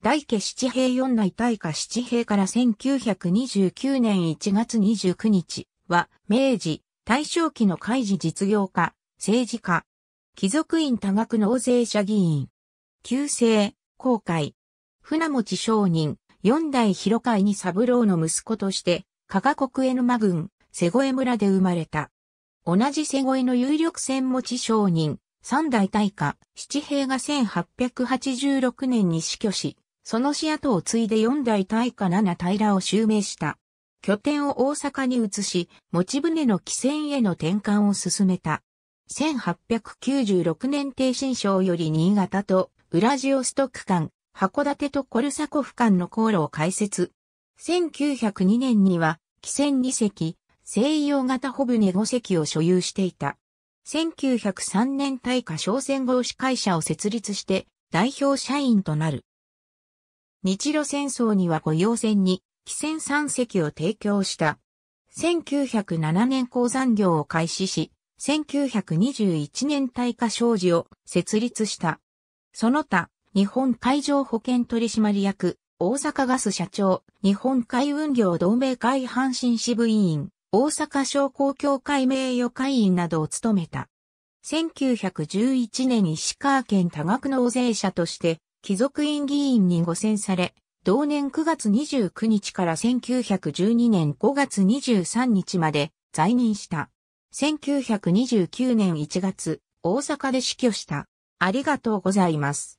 大家七平四内大家七平から1929年1月29日は、明治、大正期の開示実業家、政治家、貴族院多額納税者議員、旧姓、公会、船持商人、四代広海に三郎の息子として、加賀国江沼郡、瀬越村で生まれた。同じ瀬越の有力船持商人、三代大家、七平が1886年に死去し、その市跡を継いで四代大化七平を襲名した。拠点を大阪に移し、持ち船の汽船への転換を進めた。1896年低新省より新潟とウラジオストック間、函館とコルサコフ間の航路を開設。1902年には、汽船2隻、西洋型ホ船5隻を所有していた。1903年大化商船合資会社を設立して、代表社員となる。日露戦争には御用船に、汽船三隻を提供した。1907年鉱山業を開始し、1921年大化商事を設立した。その他、日本海上保険取締役、大阪ガス社長、日本海運業同盟会阪神支部委員、大阪商工協会名誉会員などを務めた。1911年石川県多額の納税者として貴族院議員に誤選され、同年9月29日から1912年5月23日まで在任した。1929年1月、大阪で死去した。ありがとうございます。